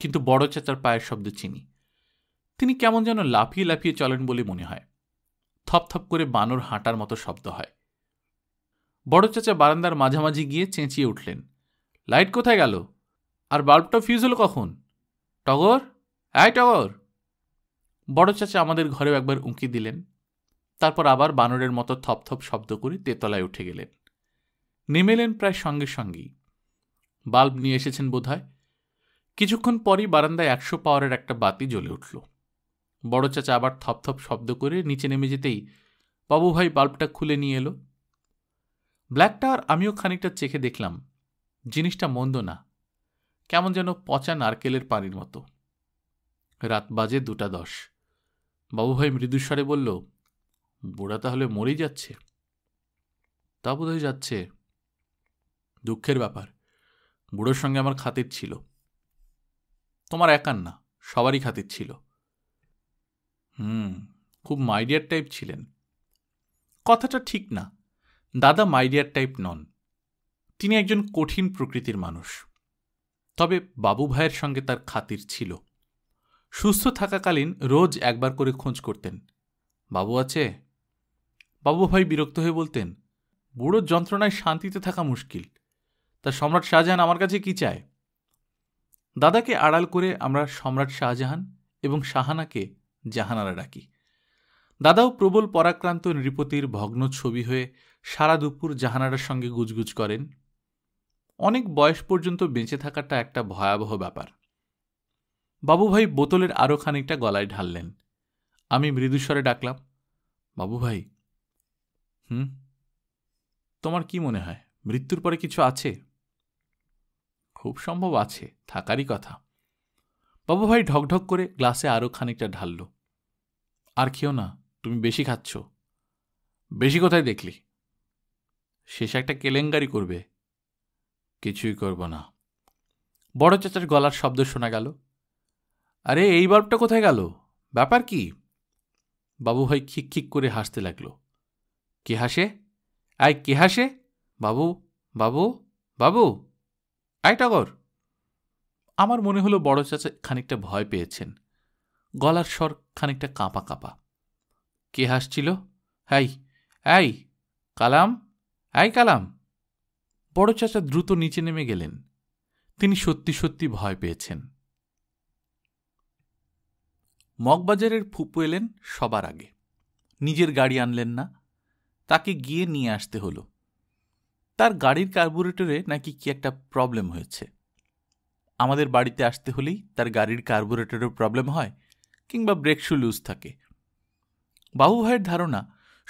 কিন্তু বড় চাচার পায়ের শব্দ চিনি তিনি কেমন যেন লাফিয়ে লাফিয়ে চলেন বলে মনে হয় থপথপ করে বানর হাঁটার মতো শব্দ হয় বড় চাচা বারান্দার মাঝামাঝি গিয়ে চেঁচিয়ে উঠলেন লাইট কোথায় গেল আর বাল্বটা ফিউজ হলো কখন টগর এই টগর বড় চাচা আমাদের ঘরে একবার উঁকি দিলেন তারপর আবার বানরের মতো থপথপ শব্দ করে তেতলায় উঠে গেলেন নেমেলেন প্রায় সঙ্গে সঙ্গেই বাল্ব নিয়ে এসেছেন বোধহয় কিছুক্ষণ পরই বারান্দায় একশো পাওয়ারের একটা বাতি জ্বলে উঠল বড় চাচা আবার থপথপ শব্দ করে নিচে নেমে যেতেই পাবু ভাই বাল্বটা খুলে নিয়ে এলো ব্ল্যাক টাওয়ার আমিও খানিকটা চেখে দেখলাম জিনিসটা মন্দ না কেমন যেন পচা নারকেলের পানির মতো রাত বাজে দুটা দশ বাবু ভাই মৃদুস্বরে বলল বুড়া তাহলে মরেই যাচ্ছে তা বোধহয় যাচ্ছে দুঃখের ব্যাপার বুড়োর সঙ্গে আমার খাতির ছিল তোমার একার না সবারই খাতির ছিল হুম খুব মাইডিয়ার টাইপ ছিলেন কথাটা ঠিক না দাদা মাইডিয়ার টাইপ নন তিনি একজন কঠিন প্রকৃতির মানুষ তবে বাবু ভাইয়ের সঙ্গে তার খাতির ছিল সুস্থ থাকাকালীন রোজ একবার করে খোঁজ করতেন বাবু আছে বাবু ভাই বিরক্ত হয়ে বলতেন বুড়োর যন্ত্রণায় শান্তিতে থাকা মুশকিল তা সম্রাট শাহজাহান আমার কাছে কি চায় দাদাকে আড়াল করে আমরা সম্রাট শাহজাহান এবং শাহানাকে জাহানারা ডাকি দাদাও প্রবল পরাক্রান্ত নৃপতির ভগ্ন ছবি হয়ে সারা দুপুর জাহানারার সঙ্গে গুজগুজ করেন অনেক বয়স পর্যন্ত বেঁচে থাকাটা একটা ভয়াবহ ব্যাপার বাবু ভাই বোতলের আরও খানিকটা গলায় ঢাললেন আমি মৃদুস্বরে ডাকলাম বাবু ভাই হুম তোমার কি মনে হয় মৃত্যুর পরে কিছু আছে খুব সম্ভব আছে থাকারই কথা বাবু ভাই ঢকঢক করে গ্লাসে আরও খানিকটা ঢালল আর খেও না তুমি বেশি খাচ্ছ বেশি কোথায় দেখলি শেষ একটা কেলেঙ্কারি করবে কিছুই করব না বড় চাচার গলার শব্দ শোনা গেল আরে এই বাল্বটা কোথায় গেল ব্যাপার কি বাবু ভাই খিক খিক করে হাসতে লাগল কে হাসে আয় কে হাসে বাবু বাবু বাবু আয় টগর আমার মনে হলো বড় চাচা খানিকটা ভয় পেয়েছেন গলার স্বর খানিকটা কাঁপা কাঁপা কে হাসছিল হাই আই কালাম আই কালাম বড় চাচা দ্রুত নিচে নেমে গেলেন তিনি সত্যি সত্যি ভয় পেয়েছেন মগবাজারের ফুপু এলেন সবার আগে নিজের গাড়ি আনলেন না তাকে গিয়ে নিয়ে আসতে হলো তার গাড়ির কার্বোরেটরে নাকি কি একটা প্রবলেম হয়েছে আমাদের বাড়িতে আসতে হলেই তার গাড়ির কার্বোরেটরের প্রবলেম হয় কিংবা ব্রেক শু লুজ থাকে বাবু ভাইয়ের ধারণা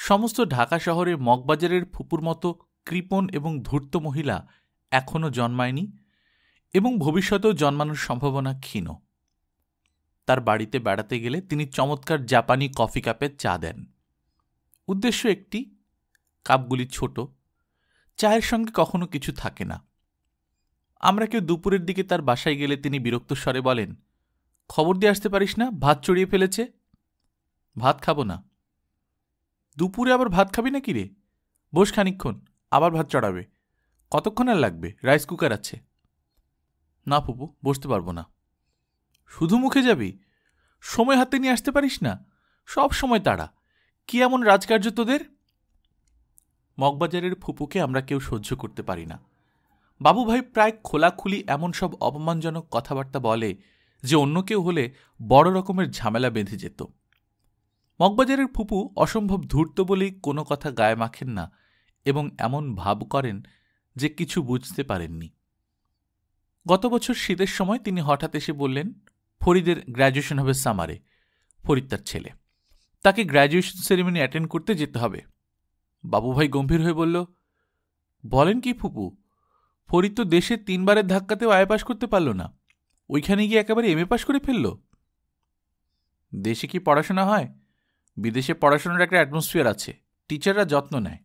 সমস্ত ঢাকা শহরে মগবাজারের ফুপুর মতো কৃপণ এবং ধূর্ত মহিলা এখনও জন্মায়নি এবং ভবিষ্যতেও জন্মানোর সম্ভাবনা ক্ষীণ তার বাড়িতে বেড়াতে গেলে তিনি চমৎকার জাপানি কফি কাপে চা দেন উদ্দেশ্য একটি কাপগুলি ছোট চায়ের সঙ্গে কখনো কিছু থাকে না আমরা কেউ দুপুরের দিকে তার বাসায় গেলে তিনি বিরক্ত স্বরে বলেন খবর দিয়ে আসতে পারিস না ভাত চড়িয়ে ফেলেছে ভাত খাবো না দুপুরে আবার ভাত খাবি নাকি রে বস খানিক্ষণ আবার ভাত চড়াবে কতক্ষণ আর লাগবে রাইস কুকার আছে না ফুপু বসতে পারবো না শুধু মুখে যাবি সময় হাতে নিয়ে আসতে পারিস না সব সময় তারা কি এমন রাজকার্য তোদের মগবাজারের ফুপুকে আমরা কেউ সহ্য করতে পারি না বাবু ভাই প্রায় খোলাখুলি এমন সব অপমানজনক কথাবার্তা বলে যে অন্য কেউ হলে বড় রকমের ঝামেলা বেঁধে যেত মগবাজারের ফুপু অসম্ভব ধূর্ত বলেই কোনো কথা গায়ে মাখেন না এবং এমন ভাব করেন যে কিছু বুঝতে পারেননি গত বছর শীতের সময় তিনি হঠাৎ এসে বললেন ফরিদের গ্র্যাজুয়েশন হবে সামারে ফরিদ তার ছেলে তাকে গ্র্যাজুয়েশন সেরিমনি অ্যাটেন্ড করতে যেতে হবে বাবু ভাই গম্ভীর হয়ে বলল বলেন কি ফুপু ফরিদ তো দেশে তিনবারের ধাক্কাতেও আয় পাশ করতে পারল না ওইখানে গিয়ে একেবারে এম এ পাশ করে ফেলল দেশে কি পড়াশোনা হয় বিদেশে পড়াশোনার একটা অ্যাটমসফিয়ার আছে টিচাররা যত্ন নেয়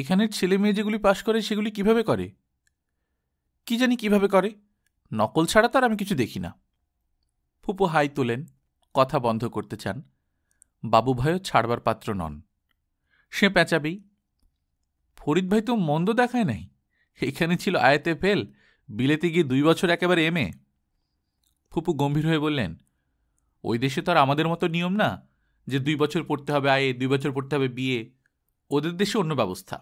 এখানের ছেলে মেয়ে যেগুলি পাশ করে সেগুলি কিভাবে করে কি জানি কিভাবে করে নকল ছাড়া তার আমি কিছু দেখি না ফুপু হাই তোলেন কথা বন্ধ করতে চান বাবু ভাইও ছাড়বার পাত্র নন সে পেঁচাবেই ফরিদ ভাই তো মন্দ দেখায় নাই এখানে ছিল আয়াতে ফেল বিলেতে গিয়ে দুই বছর একেবারে এমে ফুপু গম্ভীর হয়ে বললেন ওই দেশে তো আর আমাদের মতো নিয়ম না যে দুই বছর পড়তে হবে আয়ে দুই বছর পড়তে হবে বিয়ে ওদের দেশে অন্য ব্যবস্থা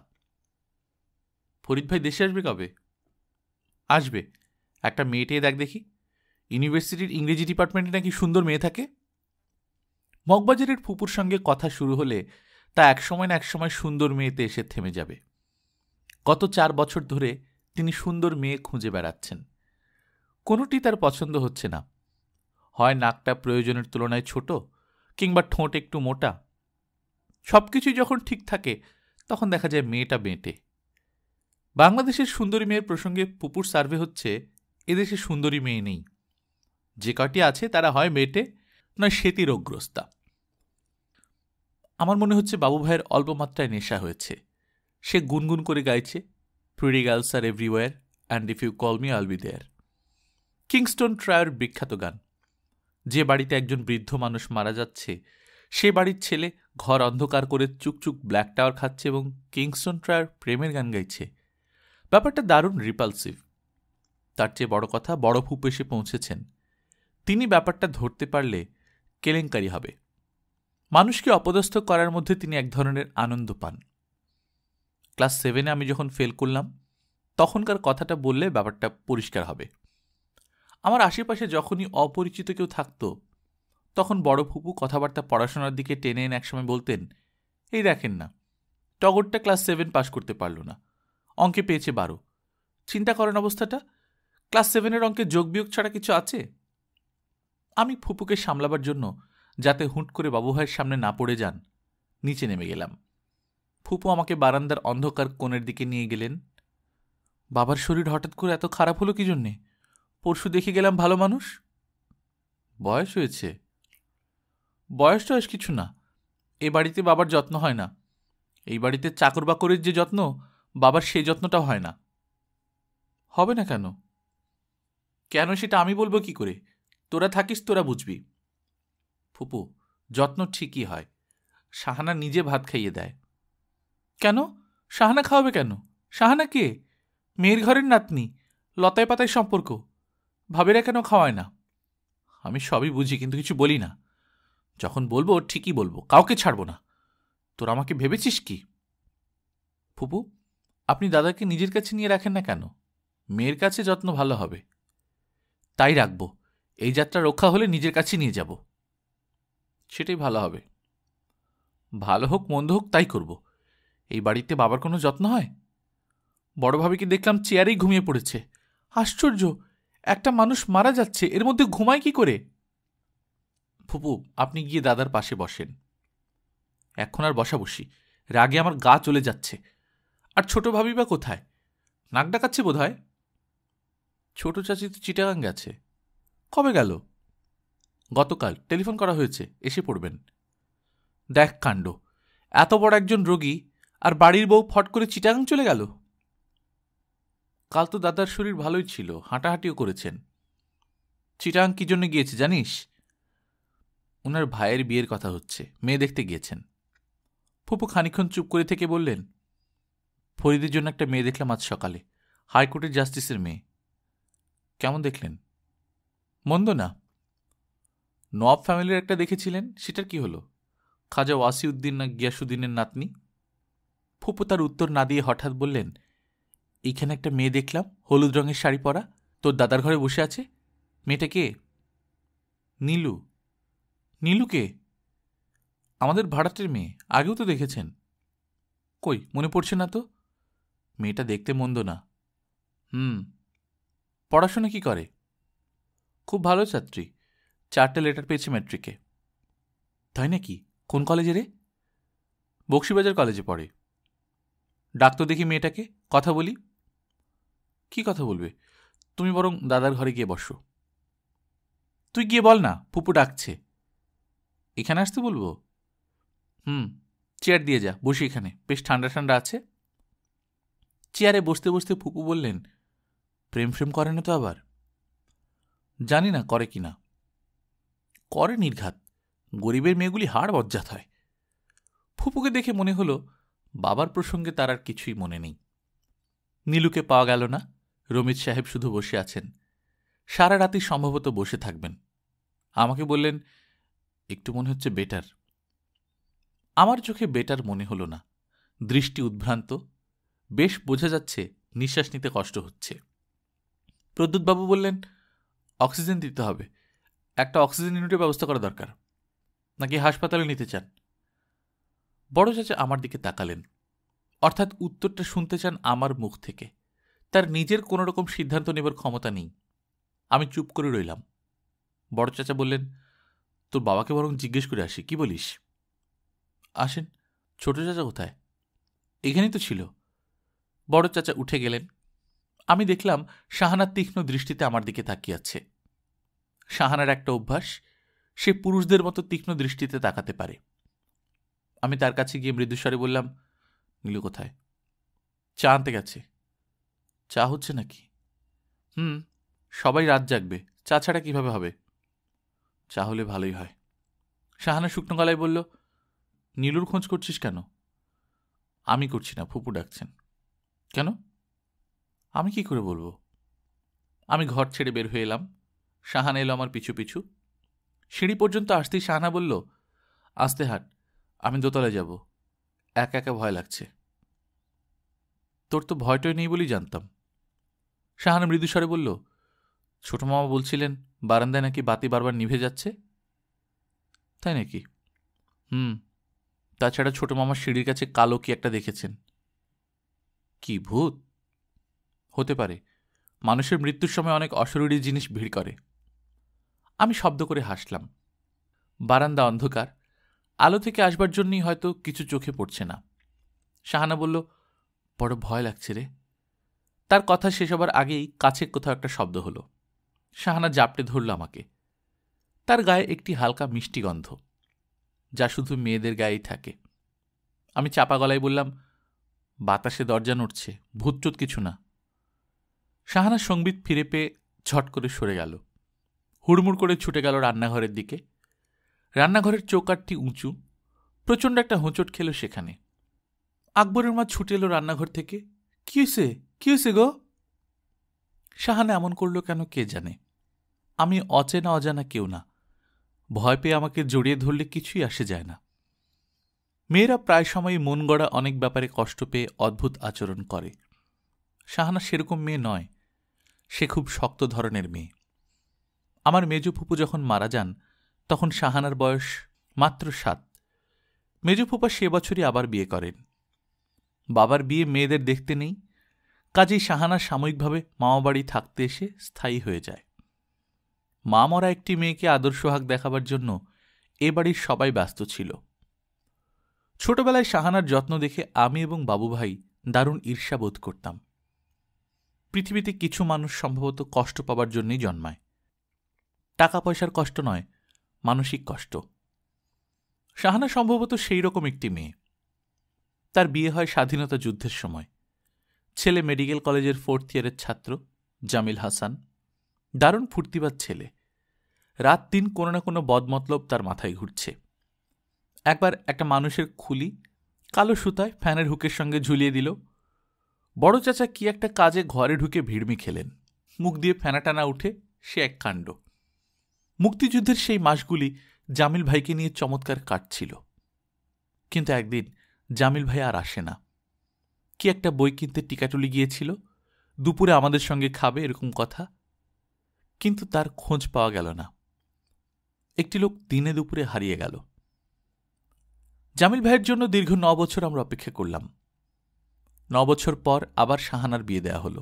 ফরিদ ভাই দেশে আসবে কবে আসবে একটা মেয়েটে দেখ দেখি ইউনিভার্সিটির ইংরেজি ডিপার্টমেন্টে নাকি সুন্দর মেয়ে থাকে মগবাজারের ফুপুর সঙ্গে কথা শুরু হলে তা একসময় না একসময় সুন্দর মেয়েতে এসে থেমে যাবে গত চার বছর ধরে তিনি সুন্দর মেয়ে খুঁজে বেড়াচ্ছেন কোনোটি তার পছন্দ হচ্ছে না হয় নাকটা প্রয়োজনের তুলনায় ছোট কিংবা ঠোঁট একটু মোটা সব কিছুই যখন ঠিক থাকে তখন দেখা যায় মেয়েটা মেটে বাংলাদেশের সুন্দরী মেয়ের প্রসঙ্গে পুপুর সার্ভে হচ্ছে এদেশে সুন্দরী মেয়ে নেই যে কটি আছে তারা হয় মেটে নয় সেতি রোগগ্রস্তা আমার মনে হচ্ছে বাবু ভাইয়ের অল্প মাত্রায় নেশা হয়েছে সে গুনগুন করে গাইছে pretty girls are everywhere and if you call me I'll be there Kingston ট্রায়ের বিখ্যাত গান যে বাড়িতে একজন বৃদ্ধ মানুষ মারা যাচ্ছে সে বাড়ির ছেলে ঘর অন্ধকার করে চুকচুক ব্ল্যাক টাওয়ার খাচ্ছে এবং কিংস্টন ট্রায়ার প্রেমের গান গাইছে ব্যাপারটা দারুণ রিপালসিভ তার চেয়ে বড় কথা বড় ফুপ এসে পৌঁছেছেন তিনি ব্যাপারটা ধরতে পারলে কেলেঙ্কারি হবে মানুষকে অপদস্থ করার মধ্যে তিনি এক ধরনের আনন্দ পান ক্লাস সেভেনে আমি যখন ফেল করলাম তখনকার কথাটা বললে ব্যাপারটা পরিষ্কার হবে আমার আশেপাশে যখনই অপরিচিত কেউ থাকতো তখন বড় ফুপু কথাবার্তা পড়াশোনার দিকে টেনে এনে একসময় বলতেন এই দেখেন না টগরটা ক্লাস সেভেন পাশ করতে পারল না অঙ্কে পেয়েছে বারো চিন্তা করেন অবস্থাটা ক্লাস সেভেনের অঙ্কে যোগ বিয়োগ ছাড়া কিছু আছে আমি ফুপুকে সামলাবার জন্য যাতে হুট করে বাবুভাইয়ের সামনে না পড়ে যান নিচে নেমে গেলাম ফুপু আমাকে বারান্দার অন্ধকার কোণের দিকে নিয়ে গেলেন বাবার শরীর হঠাৎ করে এত খারাপ হলো কি জন্যে পরশু দেখে গেলাম ভালো মানুষ বয়স হয়েছে বয়স টয়স কিছু না এ বাড়িতে বাবার যত্ন হয় না এই বাড়িতে চাকর বাকরের যে যত্ন বাবার সেই যত্নটা হয় না হবে না কেন কেন সেটা আমি বলবো কি করে তোরা থাকিস তোরা বুঝবি ফুপু যত্ন ঠিকই হয় শাহানা নিজে ভাত খাইয়ে দেয় কেন শাহানা খাওয়াবে কেন শাহানা কে মেয়ের ঘরের নাতনি লতায় পাতায় সম্পর্ক ভাবেরা কেন খাওয়ায় না আমি সবই বুঝি কিন্তু কিছু বলি না যখন বলবো ঠিকই বলবো কাউকে ছাড়বো না তোর আমাকে ভেবেছিস কি ফুপু আপনি দাদাকে নিজের কাছে নিয়ে রাখেন না কেন মেয়ের কাছে যত্ন ভালো হবে তাই রাখবো এই যাত্রা রক্ষা হলে নিজের কাছে নিয়ে যাব সেটাই ভালো হবে ভালো হোক মন্দ হোক তাই করব এই বাড়িতে বাবার কোনো যত্ন হয় বড়ভাবিকে দেখলাম চেয়ারেই ঘুমিয়ে পড়েছে আশ্চর্য একটা মানুষ মারা যাচ্ছে এর মধ্যে ঘুমায় কি করে ফুপু আপনি গিয়ে দাদার পাশে বসেন এখন আর বসা বসি রাগে আমার গা চলে যাচ্ছে আর ছোট ভাবি বা কোথায় নাক ডাকাচ্ছে বোধ হয় ছোট চাচি তো চিটাগাং গেছে কবে গেল গতকাল টেলিফোন করা হয়েছে এসে পড়বেন দেখ কাণ্ড এত বড় একজন রোগী আর বাড়ির বউ ফট করে চিটাগাং চলে গেল কাল তো দাদার শরীর ভালোই ছিল হাঁটাহাঁটিও করেছেন চিটাং কি জন্য গিয়েছে জানিস ওনার ভাইয়ের বিয়ের কথা হচ্ছে মেয়ে দেখতে গিয়েছেন ফুপু খানিক্ষণ চুপ করে থেকে বললেন ফরিদের জন্য একটা মেয়ে দেখলাম আজ সকালে হাইকোর্টের জাস্টিসের মেয়ে কেমন দেখলেন মন্দ না নব ফ্যামিলির একটা দেখেছিলেন সেটার কি হলো খাজা ওয়াসিউদ্দিন না গিয়াসুদ্দিনের নাতনি ফুপু তার উত্তর না দিয়ে হঠাৎ বললেন এখানে একটা মেয়ে দেখলাম হলুদ রঙের শাড়ি পরা তোর দাদার ঘরে বসে আছে মেয়েটা কে নীলু নীলুকে আমাদের ভাড়াটের মেয়ে আগেও তো দেখেছেন কই মনে পড়ছে না তো মেয়েটা দেখতে মন্দ না হুম পড়াশোনা কি করে খুব ভালো ছাত্রী চারটে লেটার পেয়েছে ম্যাট্রিকে তাই নাকি কোন কলেজে রে বক্সিবাজার কলেজে পড়ে ডাক্তার দেখি মেয়েটাকে কথা বলি কি কথা বলবে তুমি বরং দাদার ঘরে গিয়ে বসো তুই গিয়ে বল না পুপু ডাকছে এখানে আসতে বলবো হুম চেয়ার দিয়ে যা বসি এখানে বেশ ঠান্ডা ঠান্ডা আছে চেয়ারে বসতে বসতে ফুপু বললেন প্রেম ফ্রেম করে না তো আবার জানি না করে কি না করে নির্ঘাত গরিবের মেয়েগুলি হাড় বজ্জাত হয় ফুপুকে দেখে মনে হলো বাবার প্রসঙ্গে তার আর কিছুই মনে নেই নীলুকে পাওয়া গেল না রমিত সাহেব শুধু বসে আছেন সারা রাতি সম্ভবত বসে থাকবেন আমাকে বললেন একটু মনে হচ্ছে বেটার আমার চোখে বেটার মনে হলো না দৃষ্টি উদ্ভ্রান্ত বেশ বোঝা যাচ্ছে নিঃশ্বাস নিতে কষ্ট হচ্ছে প্রদ্যুৎবাবু বললেন অক্সিজেন দিতে হবে একটা অক্সিজেন ইউনিটের ব্যবস্থা করা দরকার নাকি হাসপাতালে নিতে চান বড় চাচা আমার দিকে তাকালেন অর্থাৎ উত্তরটা শুনতে চান আমার মুখ থেকে তার নিজের কোনো রকম সিদ্ধান্ত নেবার ক্ষমতা নেই আমি চুপ করে রইলাম বড় চাচা বললেন তোর বাবাকে বরং জিজ্ঞেস করে আসি কি বলিস আসেন ছোট চাচা কোথায় এখানেই তো ছিল বড় চাচা উঠে গেলেন আমি দেখলাম শাহানার তীক্ষ্ণ দৃষ্টিতে আমার দিকে তাকিয়ে আছে শাহানার একটা অভ্যাস সে পুরুষদের মতো তীক্ষ্ণ দৃষ্টিতে তাকাতে পারে আমি তার কাছে গিয়ে মৃদুস্বরে বললাম নীলু কোথায় চা আনতে গেছে চা হচ্ছে নাকি হুম সবাই রাত জাগবে চা ছাড়া কিভাবে হবে চা হলে ভালোই হয় শাহানা শুকনো গলায় বলল নীলুর খোঁজ করছিস কেন আমি করছি না ফুপু ডাকছেন কেন আমি কি করে বলবো আমি ঘর ছেড়ে বের হয়ে এলাম শাহানা এলো আমার পিছু পিছু সিঁড়ি পর্যন্ত আসতেই শাহানা বলল আসতে হাট আমি দোতলায় যাব এক একা ভয় লাগছে তোর তো ভয়টয় নেই বলেই জানতাম শাহানা মৃদুস্বরে বলল ছোট মামা বলছিলেন বারান্দায় নাকি বাতি বারবার নিভে যাচ্ছে তাই নাকি হুম তাছাড়া ছোট মামা সিঁড়ির কাছে কালো কি একটা দেখেছেন কি ভূত হতে পারে মানুষের মৃত্যুর সময় অনেক অশরীরী জিনিস ভিড় করে আমি শব্দ করে হাসলাম বারান্দা অন্ধকার আলো থেকে আসবার জন্যই হয়তো কিছু চোখে পড়ছে না শাহানা বলল বড় ভয় লাগছে রে তার কথা শেষ হবার আগেই কাছে কোথাও একটা শব্দ হলো শাহানা জাপটে ধরল আমাকে তার গায়ে একটি হালকা মিষ্টি গন্ধ যা শুধু মেয়েদের গায়েই থাকে আমি চাপা গলায় বললাম বাতাসে দরজা নড়ছে ভূতচুত কিছু না শাহানা সঙ্গীত ফিরে পেয়ে ঝট করে সরে গেল হুড়মুড় করে ছুটে গেল রান্নাঘরের দিকে রান্নাঘরের চৌকাটটি উঁচু প্রচণ্ড একটা হোঁচট খেল সেখানে আকবরের মা ছুটে এলো রান্নাঘর থেকে কি হয়েছে কি হয়েছে গো শাহানা এমন করলো কেন কে জানে আমি অচেনা অজানা কেউ না ভয় পেয়ে আমাকে জড়িয়ে ধরলে কিছুই আসে যায় না মেয়েরা প্রায় সময়ই মন গড়া অনেক ব্যাপারে কষ্ট পেয়ে অদ্ভুত আচরণ করে শাহানা সেরকম মেয়ে নয় সে খুব শক্ত ধরনের মেয়ে আমার মেজুফুপু যখন মারা যান তখন শাহানার বয়স মাত্র সাত মেজুফুপা সে বছরই আবার বিয়ে করেন বাবার বিয়ে মেয়েদের দেখতে নেই কাজেই শাহানা সাময়িকভাবে মামাবাড়ি থাকতে এসে স্থায়ী হয়ে যায় মা মরা একটি মেয়েকে আদর্শ হাক দেখাবার জন্য এ বাড়ির সবাই ব্যস্ত ছিল ছোটবেলায় শাহানার যত্ন দেখে আমি এবং বাবুভাই দারুণ ঈর্ষা বোধ করতাম পৃথিবীতে কিছু মানুষ সম্ভবত কষ্ট পাবার জন্যই জন্মায় টাকা পয়সার কষ্ট নয় মানসিক কষ্ট শাহানা সম্ভবত সেই রকম একটি মেয়ে তার বিয়ে হয় স্বাধীনতা যুদ্ধের সময় ছেলে মেডিকেল কলেজের ফোর্থ ইয়ারের ছাত্র জামিল হাসান দারুণ ফুর্তিবাদ ছেলে রাত দিন কোনো না কোনো বদমতলব তার মাথায় ঘুরছে একবার একটা মানুষের খুলি কালো সুতায় ফ্যানের হুকের সঙ্গে ঝুলিয়ে দিল বড় চাচা কি একটা কাজে ঘরে ঢুকে ভিড়মি খেলেন মুখ দিয়ে ফেনা টানা উঠে সে এক কাণ্ড মুক্তিযুদ্ধের সেই মাসগুলি জামিল ভাইকে নিয়ে চমৎকার কাটছিল কিন্তু একদিন জামিল ভাই আর আসে না কি একটা বই কিনতে টিকাটুলি গিয়েছিল দুপুরে আমাদের সঙ্গে খাবে এরকম কথা কিন্তু তার খোঁজ পাওয়া গেল না একটি লোক দিনে দুপুরে হারিয়ে গেল জামিল ভাইয়ের জন্য দীর্ঘ ন বছর আমরা অপেক্ষা করলাম ন বছর পর আবার শাহানার বিয়ে দেয়া হলো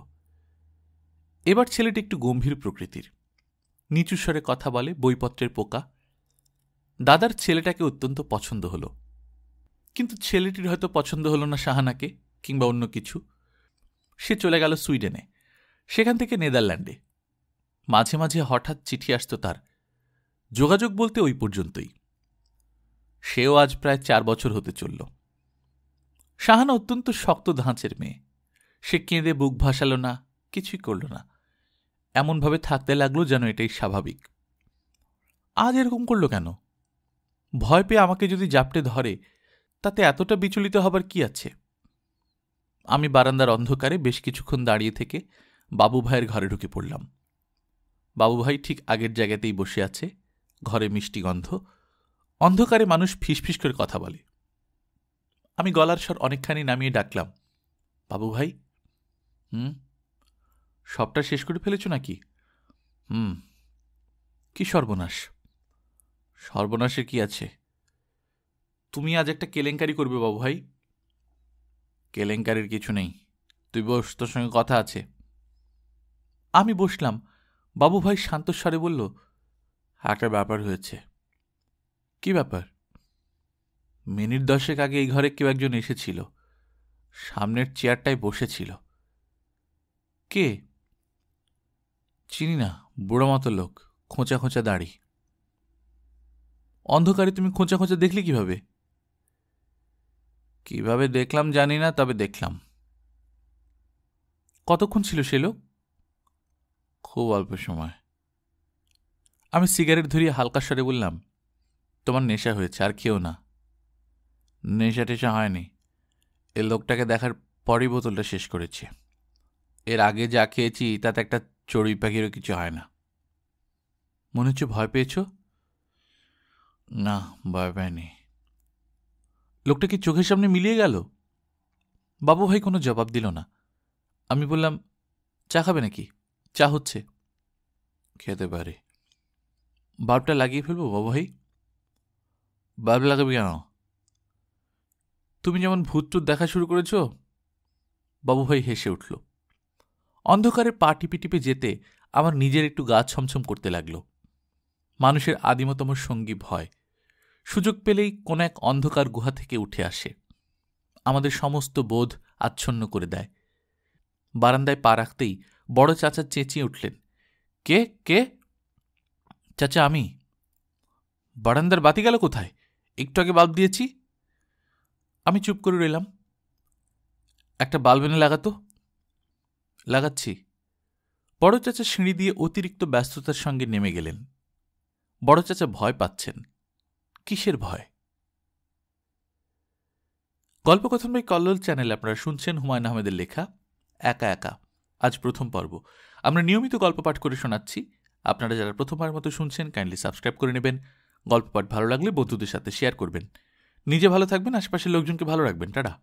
এবার ছেলেটি একটু গম্ভীর প্রকৃতির নিচু স্বরে কথা বলে বইপত্রের পোকা দাদার ছেলেটাকে অত্যন্ত পছন্দ হল কিন্তু ছেলেটির হয়তো পছন্দ হলো না শাহানাকে কিংবা অন্য কিছু সে চলে গেল সুইডেনে সেখান থেকে নেদারল্যান্ডে মাঝে মাঝে হঠাৎ চিঠি আসতো তার যোগাযোগ বলতে ওই পর্যন্তই সেও আজ প্রায় চার বছর হতে চলল শাহানা অত্যন্ত শক্ত ধাঁচের মেয়ে সে কেঁদে বুক ভাসাল না কিছুই করল না এমনভাবে থাকতে লাগলো যেন এটাই স্বাভাবিক আজ এরকম করলো কেন ভয় পেয়ে আমাকে যদি জাপটে ধরে তাতে এতটা বিচলিত হবার কি আছে আমি বারান্দার অন্ধকারে বেশ কিছুক্ষণ দাঁড়িয়ে থেকে বাবু ভাইয়ের ঘরে ঢুকে পড়লাম বাবু ভাই ঠিক আগের জায়গাতেই বসে আছে ঘরে মিষ্টি গন্ধ অন্ধকারে মানুষ ফিসফিস করে কথা বলে আমি গলার স্বর অনেকখানি নামিয়ে ডাকলাম বাবু ভাই হুম সবটা শেষ করে ফেলেছ নাকি হুম কি সর্বনাশ সর্বনাশে কি আছে তুমি আজ একটা কেলেঙ্কারি করবে বাবু ভাই কেলেঙ্কারির কিছু নেই তুই বস তোর সঙ্গে কথা আছে আমি বসলাম বাবু ভাই শান্তস্বরে বলল একটা ব্যাপার হয়েছে কি ব্যাপার মিনিট দশেক আগে এই ঘরে কেউ একজন এসেছিল সামনের চেয়ারটায় বসেছিল কে চিনি না বুড়ো মতো লোক খোঁচা খোঁচা দাড়ি অন্ধকারে তুমি খোঁচা খোঁচা দেখলে কিভাবে কিভাবে দেখলাম জানি না তবে দেখলাম কতক্ষণ ছিল সে লোক খুব অল্প সময় আমি সিগারেট ধরিয়ে হালকা স্বরে বললাম তোমার নেশা হয়েছে আর খেও না নেশা টেশা হয়নি এ লোকটাকে দেখার পরই বোতলটা শেষ করেছি এর আগে যা খেয়েছি তাতে একটা চড়ুই পাখিরও কিছু হয় না মনে হচ্ছে ভয় পেয়েছ না ভয় পায়নি লোকটা কি চোখের সামনে মিলিয়ে গেল বাবু ভাই কোনো জবাব দিল না আমি বললাম চা খাবে নাকি চা হচ্ছে খেতে পারে বাল্বটা লাগিয়ে ফেলবো বাবু ভাই বাল্ব লাগাবি কেন তুমি যেমন ভূতটুত দেখা শুরু করেছ বাবু ভাই হেসে উঠল অন্ধকারে পা টিপে টিপে যেতে আমার নিজের একটু গা ছমছম করতে লাগল মানুষের আদিমতম সঙ্গী ভয় সুযোগ পেলেই কোন এক অন্ধকার গুহা থেকে উঠে আসে আমাদের সমস্ত বোধ আচ্ছন্ন করে দেয় বারান্দায় পা রাখতেই বড় চাচা চেঁচিয়ে উঠলেন কে কে চাচা আমি বারান্দার বাতি গেল কোথায় একটু আগে বাল্ব দিয়েছি আমি চুপ করে রইলাম একটা বাল্ব এনে লাগাতো লাগাচ্ছি বড় চাচা সিঁড়ি দিয়ে অতিরিক্ত ব্যস্ততার সঙ্গে নেমে গেলেন বড় চাচা ভয় পাচ্ছেন কিসের ভয় গল্প কথন ভাই কল্লোল চ্যানেল আপনারা শুনছেন হুমায়ুন আহমেদের লেখা একা একা আজ প্রথম পর্ব আমরা নিয়মিত গল্প পাঠ করে শোনাচ্ছি আপনারা যারা প্রথমবার মতো শুনছেন কাইন্ডলি সাবস্ক্রাইব করে নেবেন গল্প পাঠ ভালো লাগলে বন্ধুদের সাথে শেয়ার করবেন নিজে ভালো থাকবেন আশেপাশের লোকজনকে ভালো রাখবেন টাটা